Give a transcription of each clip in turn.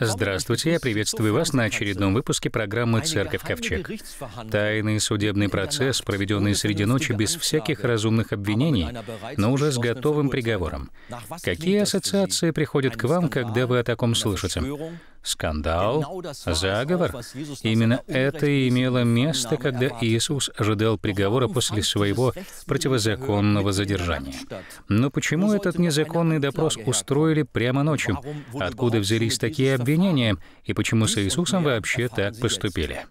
Здравствуйте, я приветствую вас на очередном выпуске программы «Церковь Ковчег». Тайный судебный процесс, проведенный среди ночи без всяких разумных обвинений, но уже с готовым приговором. Какие ассоциации приходят к вам, когда вы о таком слышите? скандал, заговор. Именно это и имело место, когда Иисус ожидал приговора после своего противозаконного задержания. Но почему этот незаконный допрос устроили прямо ночью? Откуда взялись такие обвинения? И почему с Иисусом вообще так поступили?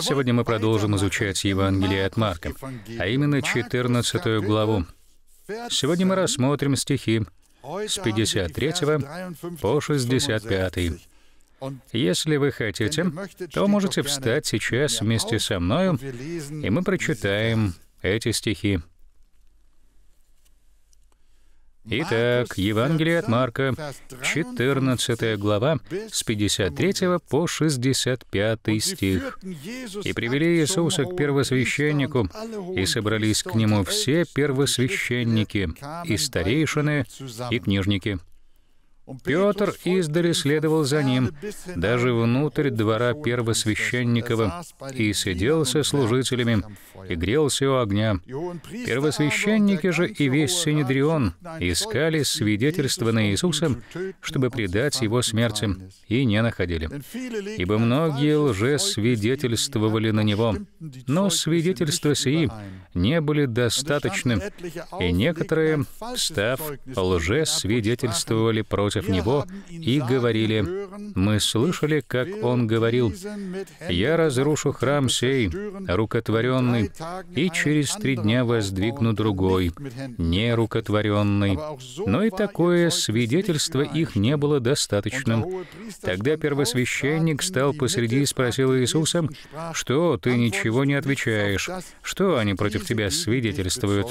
Сегодня мы продолжим изучать Евангелие от Марка, а именно 14 главу. Сегодня мы рассмотрим стихи с 53 по 65. Если вы хотите, то можете встать сейчас вместе со мною, и мы прочитаем эти стихи. Итак, Евангелие от Марка, 14 глава, с 53 по 65 стих. «И привели Иисуса к первосвященнику, и собрались к нему все первосвященники, и старейшины, и книжники». Петр издали следовал за ним, даже внутрь двора первосвященникова, и сидел со служителями, и грелся у огня. Первосвященники же и весь Синедрион искали свидетельства на Иисуса, чтобы предать его смерти, и не находили. Ибо многие лже свидетельствовали на него, но свидетельства сии не были достаточны, и некоторые, став лже свидетельствовали против против него и говорили, «Мы слышали, как он говорил, «Я разрушу храм сей, рукотворенный, и через три дня воздвигну другой, нерукотворенный». Но и такое свидетельство их не было достаточным. Тогда первосвященник стал посреди и спросил Иисуса, «Что, ты ничего не отвечаешь? Что они против тебя свидетельствуют?»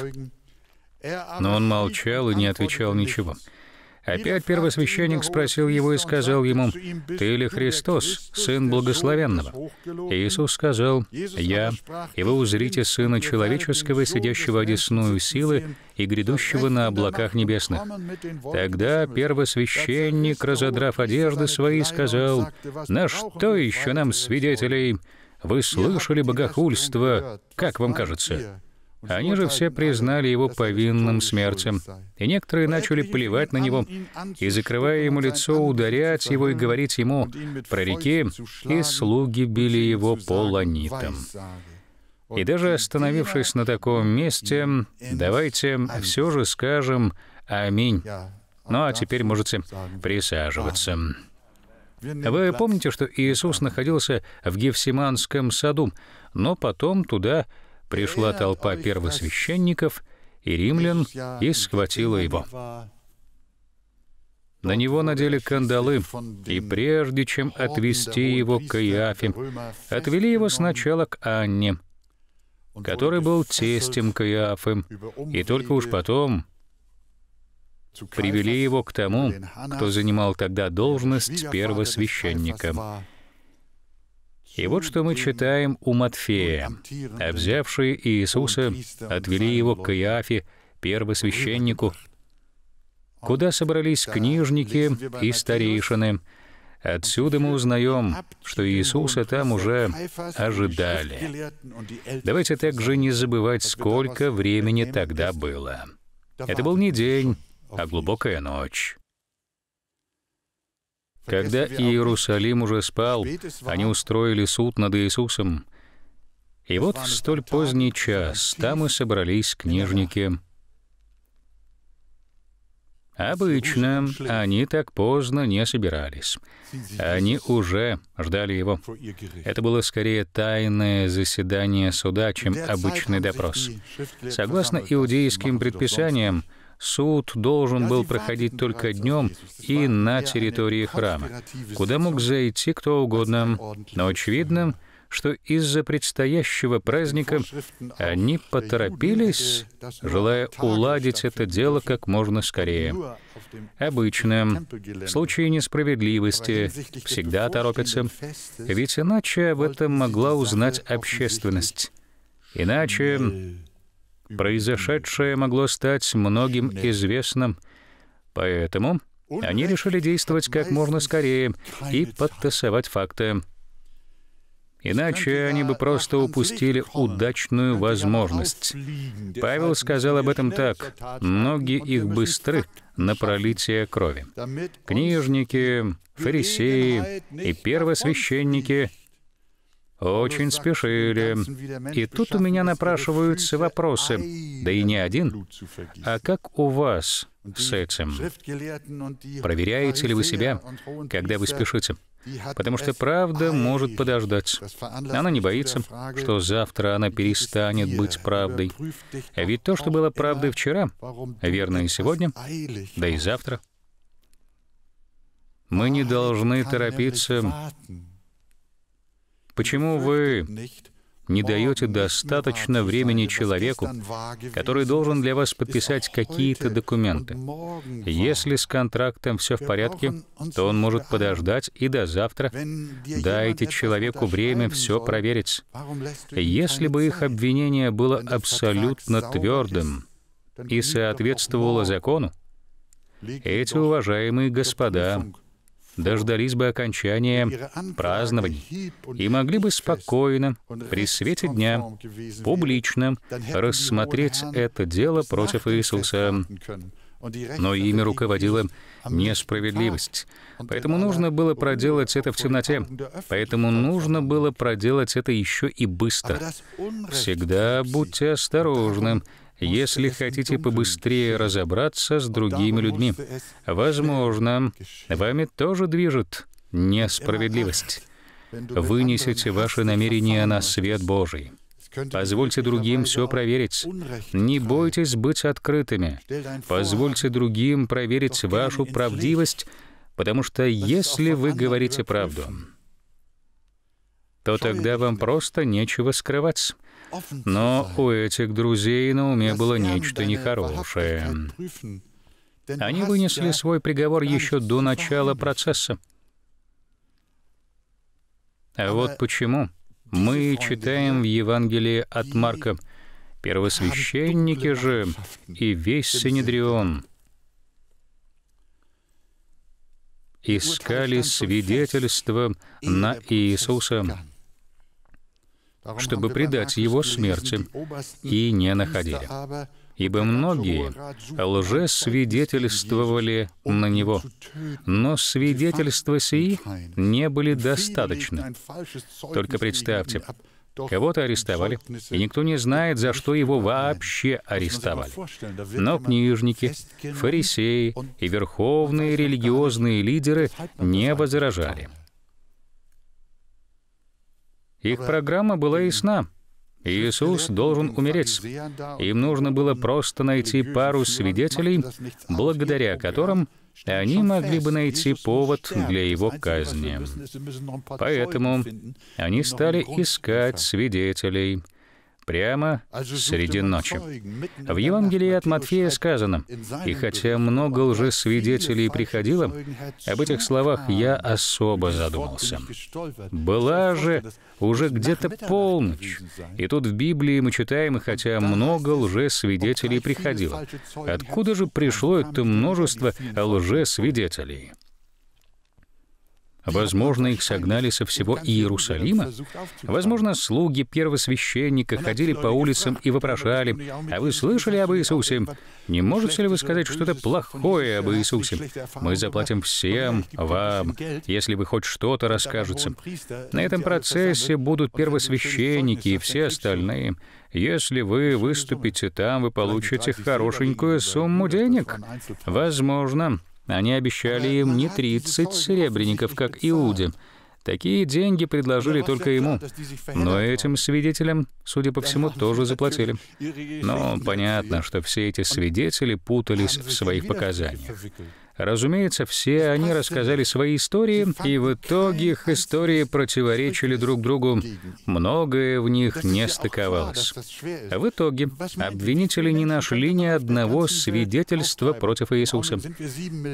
Но он молчал и не отвечал ничего. Опять первосвященник спросил его и сказал ему, «Ты ли Христос, Сын Благословенного?» Иисус сказал, «Я, и вы узрите Сына Человеческого, сидящего одесную силы и грядущего на облаках небесных». Тогда первосвященник, разодрав одежды свои, сказал, «На что еще нам свидетелей?» Вы слышали богохульство, как вам кажется? Они же все признали его повинным смерти, и некоторые начали плевать на него и, закрывая ему лицо, ударять его и говорить ему про реки, и слуги били его полонитом. И даже остановившись на таком месте, давайте все же скажем «Аминь». Ну а теперь можете присаживаться. Вы помните, что Иисус находился в Гефсиманском саду, но потом туда пришла толпа первосвященников и римлян и схватила его. На него надели кандалы, и прежде чем отвести его к Иафе, отвели его сначала к Анне, который был тестем Каиафы, и только уж потом привели его к тому, кто занимал тогда должность первосвященника. И вот что мы читаем у Матфея. «А взявшие Иисуса, отвели его к Каиафе, первосвященнику, куда собрались книжники и старейшины. Отсюда мы узнаем, что Иисуса там уже ожидали. Давайте также не забывать, сколько времени тогда было. Это был не день, а глубокая ночь. Когда Иерусалим уже спал, они устроили суд над Иисусом. И вот в столь поздний час там и собрались книжники. Обычно они так поздно не собирались. Они уже ждали его. Это было скорее тайное заседание суда, чем обычный допрос. Согласно иудейским предписаниям, Суд должен был проходить только днем и на территории храма, куда мог зайти кто угодно, но очевидно, что из-за предстоящего праздника они поторопились, э, желая уладить это дело как можно скорее. Обычно в случае несправедливости всегда торопятся, ведь иначе об этом могла узнать общественность. Иначе Произошедшее могло стать многим известным, поэтому они решили действовать как можно скорее и подтасовать факты. Иначе они бы просто упустили удачную возможность. Павел сказал об этом так. «Ноги их быстры на пролитие крови». Книжники, фарисеи и первосвященники — очень спешили. И тут у меня напрашиваются вопросы, да и не один. А как у вас с этим? Проверяете ли вы себя, когда вы спешите? Потому что правда может подождать. Она не боится, что завтра она перестанет быть правдой. А ведь то, что было правдой вчера, верно и сегодня, да и завтра. Мы не должны торопиться Почему вы не даете достаточно времени человеку, который должен для вас подписать какие-то документы. Если с контрактом все в порядке, то он может подождать и до завтра. Дайте человеку время все проверить. Если бы их обвинение было абсолютно твердым и соответствовало закону, эти уважаемые господа дождались бы окончания празднований и могли бы спокойно, при свете дня, публично рассмотреть это дело против Иисуса. Но ими руководила несправедливость. Поэтому нужно было проделать это в темноте. Поэтому нужно было проделать это еще и быстро. Всегда будьте осторожны если хотите побыстрее разобраться с другими людьми. Возможно, вами тоже движет несправедливость. Вынесите ваши намерения на свет Божий. Позвольте другим все проверить. Не бойтесь быть открытыми. Позвольте другим проверить вашу правдивость, потому что если вы говорите правду, то тогда вам просто нечего скрывать. Но у этих друзей на уме было нечто uh, нехорошее. Они вынесли свой приговор еще до начала процесса. А вот почему мы читаем в Евангелии от Марка, первосвященники же и весь Синедрион искали свидетельство на Иисуса, чтобы предать его смерти, и не находили. Ибо многие лжесвидетельствовали на него, но свидетельства сии не были достаточны. Только представьте, Кого-то арестовали, и никто не знает, за что его вообще арестовали. Но книжники, фарисеи и верховные религиозные лидеры не возражали. Их программа была ясна. Иисус должен умереть. Им нужно было просто найти пару свидетелей, благодаря которым они могли бы найти повод для его казни. Поэтому они стали искать свидетелей, прямо среди ночи. В Евангелии от Матфея сказано, «И хотя много лжесвидетелей приходило, об этих словах я особо задумался. Была же уже где-то полночь, и тут в Библии мы читаем, и хотя много лжесвидетелей приходило. Откуда же пришло это множество лжесвидетелей?» Возможно, их согнали со всего Иерусалима. Возможно, слуги первосвященника ходили по улицам и вопрошали, «А вы слышали об Иисусе? Не можете ли вы сказать что-то плохое об Иисусе? Мы заплатим всем вам, если вы хоть что-то расскажете». На этом процессе будут первосвященники и все остальные. Если вы выступите там, вы получите хорошенькую сумму денег. Возможно, они обещали им не 30 серебряников, как Иуде. Такие деньги предложили только ему. Но этим свидетелям, судя по всему, тоже заплатили. Но понятно, что все эти свидетели путались в своих показаниях. Разумеется, все они рассказали свои истории, и в итоге их истории противоречили друг другу. Многое в них не стыковалось. А в итоге обвинители не нашли ни одного свидетельства против Иисуса.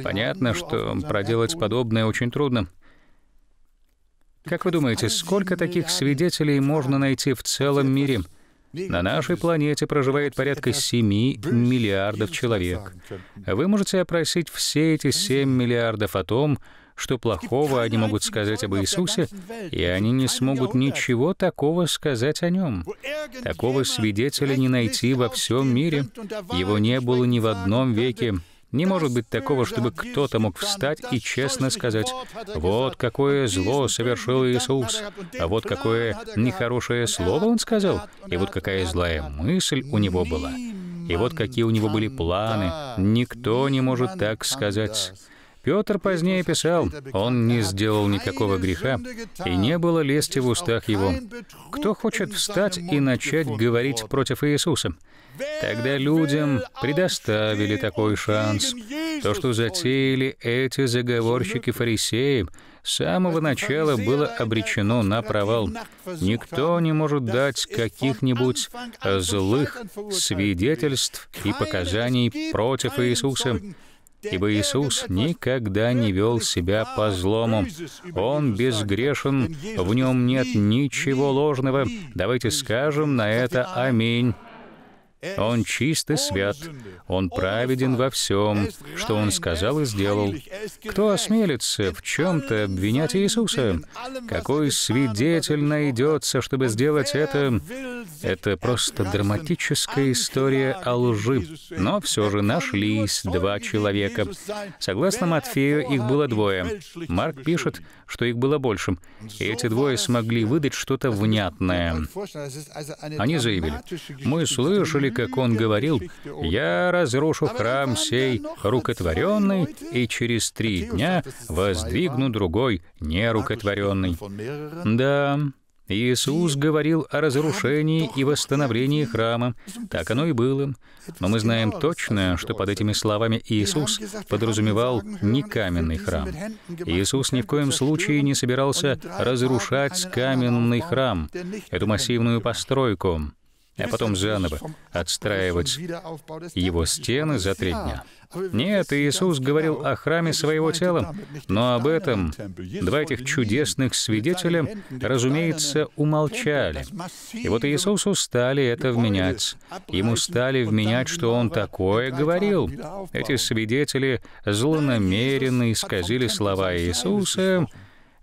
Понятно, что проделать подобное очень трудно. Как вы думаете, сколько таких свидетелей можно найти в целом мире — на нашей планете проживает порядка 7 миллиардов человек. Вы можете опросить все эти 7 миллиардов о том, что плохого они могут сказать об Иисусе, и они не смогут ничего такого сказать о Нем. Такого свидетеля не найти во всем мире. Его не было ни в одном веке. Не может быть такого, чтобы кто-то мог встать и честно сказать, «Вот какое зло совершил Иисус, а вот какое нехорошее слово он сказал, и вот какая злая мысль у него была, и вот какие у него были планы». Никто не может так сказать. Петр позднее писал, «Он не сделал никакого греха, и не было лести в устах его. Кто хочет встать и начать говорить против Иисуса?» Тогда людям предоставили такой шанс. То, что затеяли эти заговорщики-фарисеи, с самого начала было обречено на провал. Никто не может дать каких-нибудь злых свидетельств и показаний против Иисуса. Ибо Иисус никогда не вел себя по злому. Он безгрешен, в нем нет ничего ложного. Давайте скажем на это «Аминь». Он чист и свят, он праведен во всем, что он сказал и сделал. Кто осмелится в чем-то обвинять Иисуса? Какой свидетель найдется, чтобы сделать это? Это просто драматическая история о лжи. Но все же нашлись два человека. Согласно Матфею, их было двое. Марк пишет, что их было больше. И эти двое смогли выдать что-то внятное. Они заявили, «Мы слышали, слушали, как он говорил, «Я разрушу храм сей рукотворенный, и через три дня воздвигну другой нерукотворенный». Да, Иисус говорил о разрушении и восстановлении храма. Так оно и было. Но мы знаем точно, что под этими словами Иисус подразумевал не каменный храм. Иисус ни в коем случае не собирался разрушать каменный храм, эту массивную постройку а потом заново отстраивать его стены за три дня. Нет, Иисус говорил о храме своего тела, но об этом два этих чудесных свидетеля, разумеется, умолчали. И вот Иисусу стали это вменять. Ему стали вменять, что он такое говорил. Эти свидетели злонамеренно исказили слова Иисуса,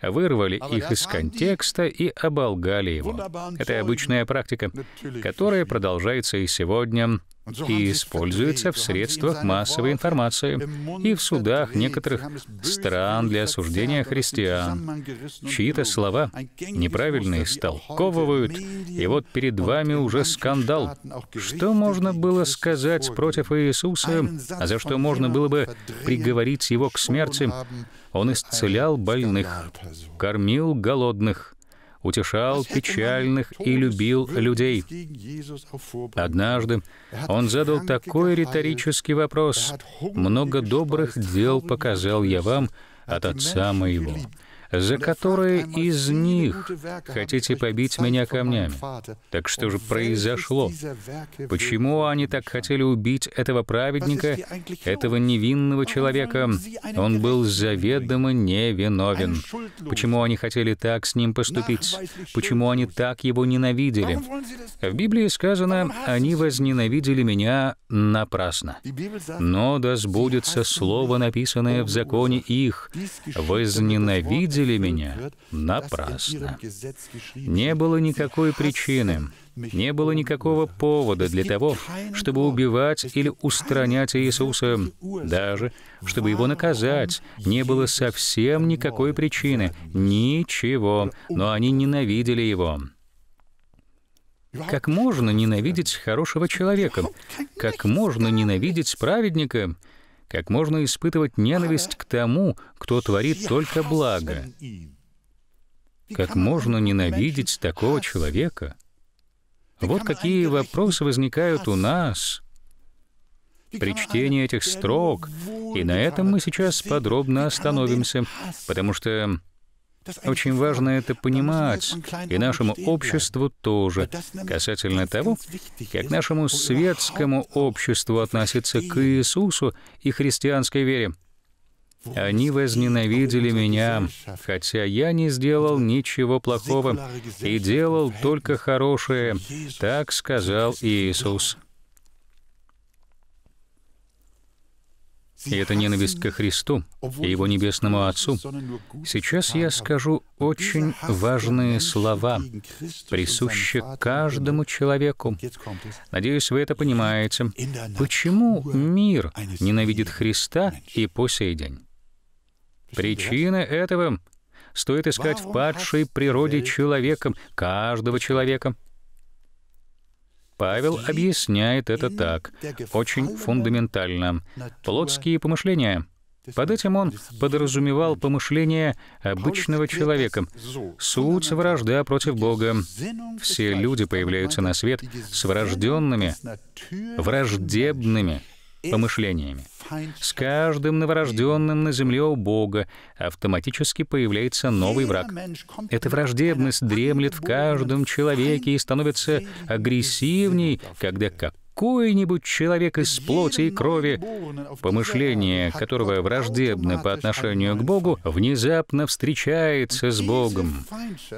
вырвали их из контекста и оболгали его. Это обычная практика, которая продолжается и сегодня, и используется в средствах массовой информации и в судах некоторых стран для осуждения христиан. Чьи-то слова неправильно истолковывают, и вот перед вами уже скандал. Что можно было сказать против Иисуса, а за что можно было бы приговорить его к смерти? Он исцелял больных, кормил голодных, утешал печальных и любил людей. Однажды он задал такой риторический вопрос. «Много добрых дел показал я вам от Отца Моего» за которые из них хотите побить меня камнями. Так что oh, же произошло? Почему они так хотели убить этого праведника, этого невинного человека? Он был заведомо невиновен. Почему они хотели так с ним поступить? Почему они так его ненавидели? В Библии сказано, они возненавидели меня напрасно. Но да сбудется слово, написанное в законе их, возненавидели Обидели меня напрасно. Не было никакой причины, не было никакого повода для того, чтобы убивать или устранять Иисуса. Даже, чтобы его наказать, не было совсем никакой причины, ничего, но они ненавидели его. Как можно ненавидеть хорошего человека? Как можно ненавидеть праведника? как можно испытывать ненависть к тому, кто творит только благо. Как можно ненавидеть такого человека? Вот какие вопросы возникают у нас при чтении этих строк, и на этом мы сейчас подробно остановимся, потому что очень важно это понимать, и нашему обществу тоже, касательно того, как нашему светскому обществу относиться к Иисусу и христианской вере. Они возненавидели меня, хотя я не сделал ничего плохого и делал только хорошее, так сказал Иисус. и это ненависть ко Христу и Его Небесному Отцу. Сейчас я скажу очень важные слова, присущие каждому человеку. Надеюсь, вы это понимаете. Почему мир ненавидит Христа и по сей день? Причина этого стоит искать в падшей природе человека, каждого человека — Павел объясняет это так, очень фундаментально. Плотские помышления. Под этим он подразумевал помышления обычного человека. Суть — вражда против Бога. Все люди появляются на свет с врожденными, враждебными помышлениями. С каждым новорожденным на земле у Бога автоматически появляется новый враг. Эта враждебность дремлет в каждом человеке и становится агрессивней, когда какой-нибудь человек из плоти и крови, помышление которого враждебно по отношению к Богу, внезапно встречается с Богом,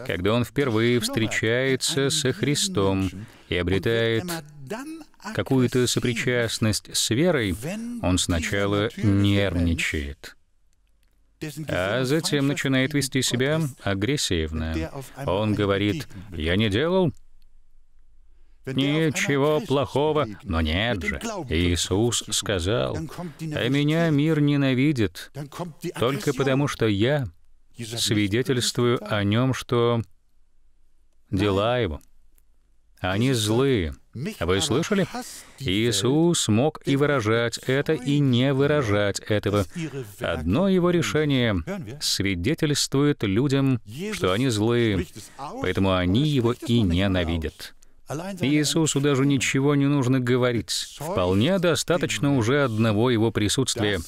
когда он впервые встречается со Христом и обретает какую-то сопричастность с верой, он сначала нервничает, а затем начинает вести себя агрессивно. Он говорит, «Я не делал ничего плохого, но нет же. Иисус сказал, «А меня мир ненавидит только потому, что я свидетельствую о нем, что дела его». Они злы. А вы слышали? Иисус мог и выражать это, и не выражать этого. Одно его решение свидетельствует людям, что они злы, поэтому они его и ненавидят. Иисусу даже ничего не нужно говорить. Вполне достаточно уже одного его присутствия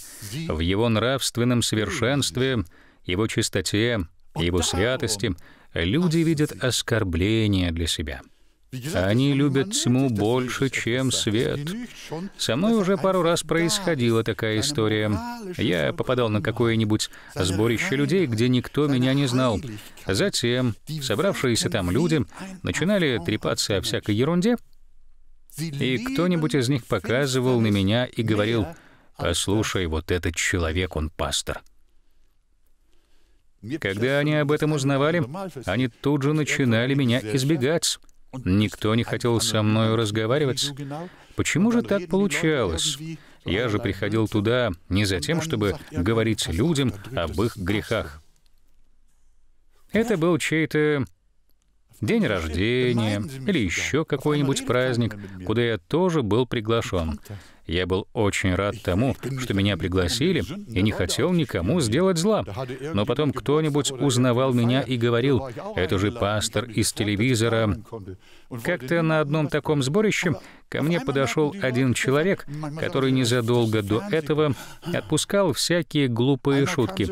в его нравственном совершенстве, его чистоте, его святости. Люди видят оскорбление для себя. Они любят тьму больше, чем свет. Со мной уже пару раз происходила такая история. Я попадал на какое-нибудь сборище людей, где никто меня не знал. Затем собравшиеся там люди начинали трепаться о всякой ерунде, и кто-нибудь из них показывал на меня и говорил, «Послушай, вот этот человек, он пастор». Когда они об этом узнавали, они тут же начинали меня избегать. Никто не хотел со мной разговаривать. Почему же так получалось? Я же приходил туда не за тем, чтобы говорить людям об их грехах. Это был чей-то день рождения или еще какой-нибудь праздник, куда я тоже был приглашен. Я был очень рад тому, что меня пригласили, и не хотел никому сделать зла. Но потом кто-нибудь узнавал меня и говорил, «Это же пастор из телевизора». Как-то на одном таком сборище ко мне подошел один человек, который незадолго до этого отпускал всякие глупые шутки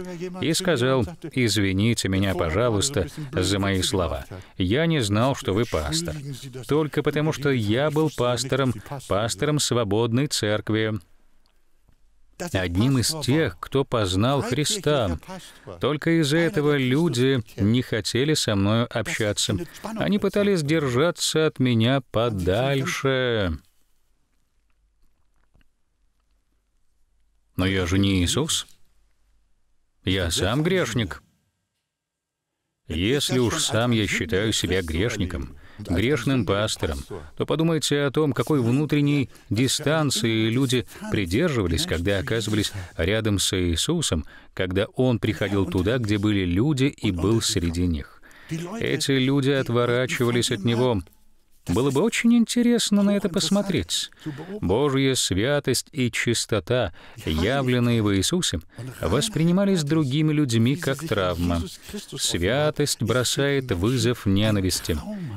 и сказал, «Извините меня, пожалуйста, за мои слова. Я не знал, что вы пастор. Только потому, что я был пастором, пастором свободной церкви, церкви, одним из тех, кто познал Христа. Только из-за этого люди не хотели со мной общаться. Они пытались держаться от меня подальше. Но я же не Иисус. Я сам грешник. Если уж сам я считаю себя грешником — грешным пастором, то подумайте о том, какой внутренней дистанции люди придерживались, когда оказывались рядом с Иисусом, когда Он приходил туда, где были люди и был среди них. Эти люди отворачивались от Него, было бы очень интересно на это посмотреть. Божья святость и чистота, явленные в Иисусе, воспринимались другими людьми как травма. Святость бросает вызов ненависти.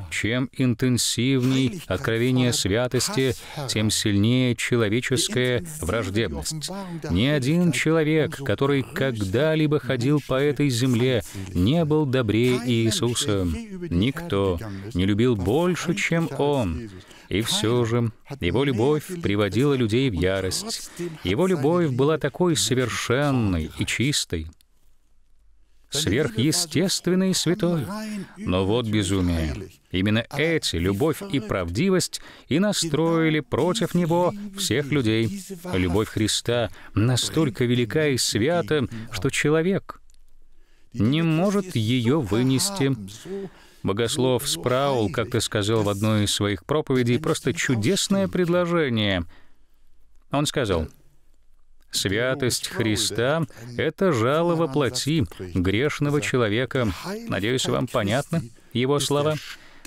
Чем интенсивней откровение святости, тем сильнее человеческая враждебность. Ни один человек, который когда-либо ходил по этой земле, не был добрее Иисуса. Никто не любил больше, чем чем он. И все же, его любовь приводила людей в ярость. Его любовь была такой совершенной и чистой, сверхъестественной и святой. Но вот безумие. Именно эти, любовь и правдивость, и настроили против него всех людей. Любовь Христа настолько велика и свята, что человек — не может ее вынести. Богослов Спраул как-то сказал в одной из своих проповедей просто чудесное предложение. Он сказал, «Святость Христа — это жало во плоти грешного человека». Надеюсь, вам понятно его слова?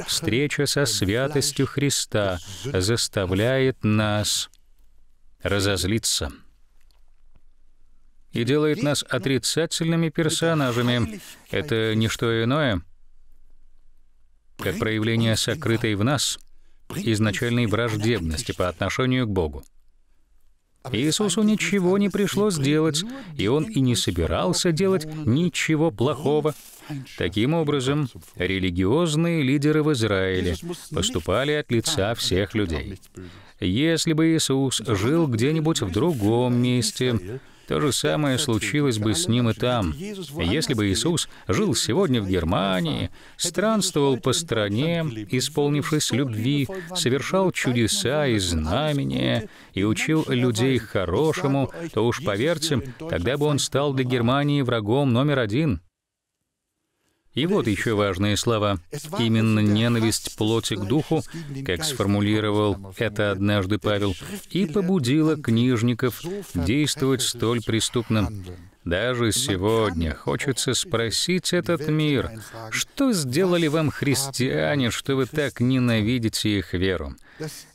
Встреча со святостью Христа заставляет нас разозлиться и делает нас отрицательными персонажами. Это не что иное, как проявление сокрытой в нас изначальной враждебности по отношению к Богу. Иисусу ничего не пришлось делать, и Он и не собирался делать ничего плохого. Таким образом, религиозные лидеры в Израиле поступали от лица всех людей. Если бы Иисус жил где-нибудь в другом месте, то же самое случилось бы с ним и там. Если бы Иисус жил сегодня в Германии, странствовал по стране, исполнившись любви, совершал чудеса и знамения и учил людей хорошему, то уж поверьте, тогда бы он стал для Германии врагом номер один. И вот еще важные слова. Именно ненависть плоти к духу, как сформулировал это однажды Павел, и побудила книжников действовать столь преступно. Даже сегодня хочется спросить этот мир, что сделали вам христиане, что вы так ненавидите их веру?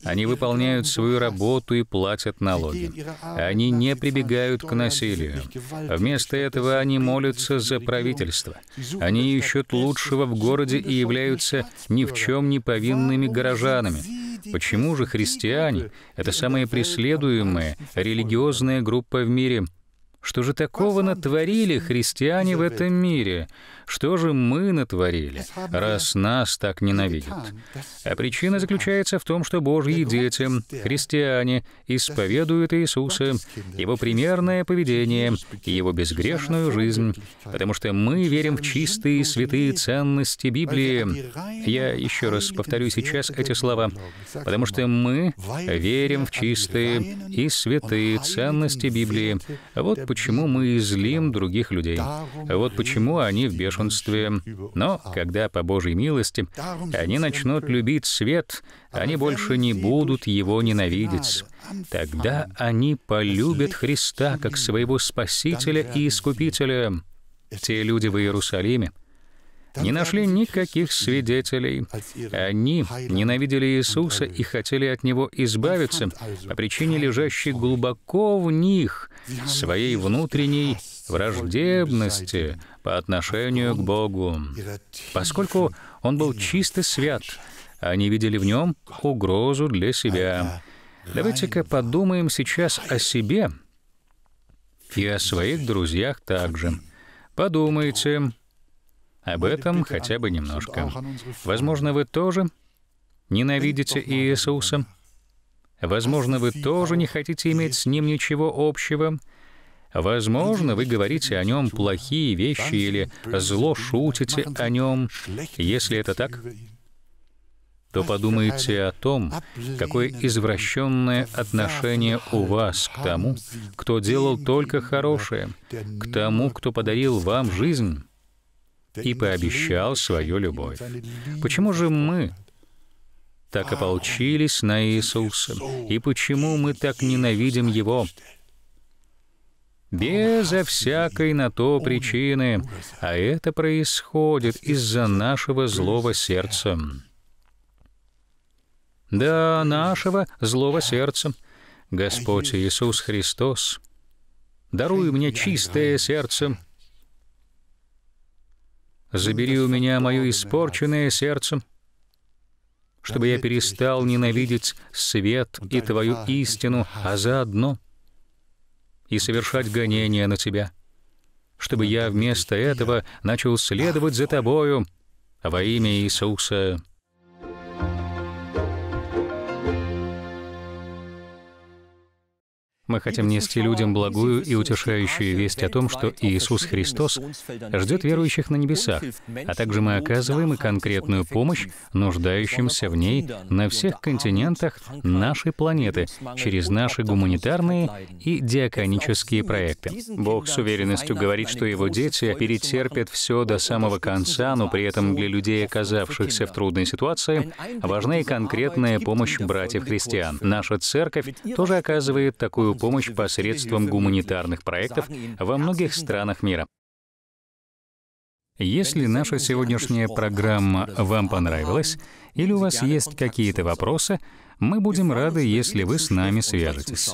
Они выполняют свою работу и платят налоги. Они не прибегают к насилию. Вместо этого они молятся за правительство. Они ищут лучшего в городе и являются ни в чем не повинными горожанами. Почему же христиане — это самая преследуемая религиозная группа в мире — что же такого натворили христиане в этом мире? Что же мы натворили, раз нас так ненавидят? А причина заключается в том, что Божьи дети, христиане, исповедуют Иисуса, Его примерное поведение Его безгрешную жизнь, потому что мы верим в чистые и святые ценности Библии. Я еще раз повторю сейчас эти слова, потому что мы верим в чистые и святые ценности Библии. Вот почему мы излим других людей. Вот почему они в бешенстве большинстве, но когда, по Божьей милости, они начнут любить свет, они больше не будут его ненавидеть. Тогда они полюбят Христа как своего Спасителя и Искупителя. Те люди в Иерусалиме, не нашли никаких свидетелей. Они ненавидели Иисуса и хотели от Него избавиться по причине лежащей глубоко в них, своей внутренней враждебности, по отношению к Богу, поскольку он был чист и свят, они видели в нем угрозу для себя. Давайте-ка подумаем сейчас о себе и о своих друзьях также. Подумайте об этом хотя бы немножко. Возможно, вы тоже ненавидите Иисуса. Возможно, вы тоже не хотите иметь с Ним ничего общего. Возможно, вы говорите о нем плохие вещи или зло шутите о нем. Если это так, то подумайте о том, какое извращенное отношение у вас к тому, кто делал только хорошее, к тому, кто подарил вам жизнь и пообещал свою любовь. Почему же мы так ополчились на Иисуса, и почему мы так ненавидим Его? безо всякой на то причины, а это происходит из-за нашего злого сердца. Да, нашего злого сердца. Господь Иисус Христос, даруй мне чистое сердце. Забери у меня мое испорченное сердце, чтобы я перестал ненавидеть свет и Твою истину, а заодно — и совершать гонения на тебя, чтобы я вместо этого начал следовать за тобою во имя Иисуса». Мы хотим нести людям благую и утешающую весть о том, что Иисус Христос ждет верующих на небесах, а также мы оказываем и конкретную помощь нуждающимся в ней на всех континентах нашей планеты через наши гуманитарные и диаконические проекты. Бог с уверенностью говорит, что его дети перетерпят все до самого конца, но при этом для людей, оказавшихся в трудной ситуации, важна и конкретная помощь братьев-христиан. Наша церковь тоже оказывает такую помощь посредством гуманитарных проектов во многих странах мира. Если наша сегодняшняя программа вам понравилась или у вас есть какие-то вопросы, мы будем рады, если вы с нами свяжетесь.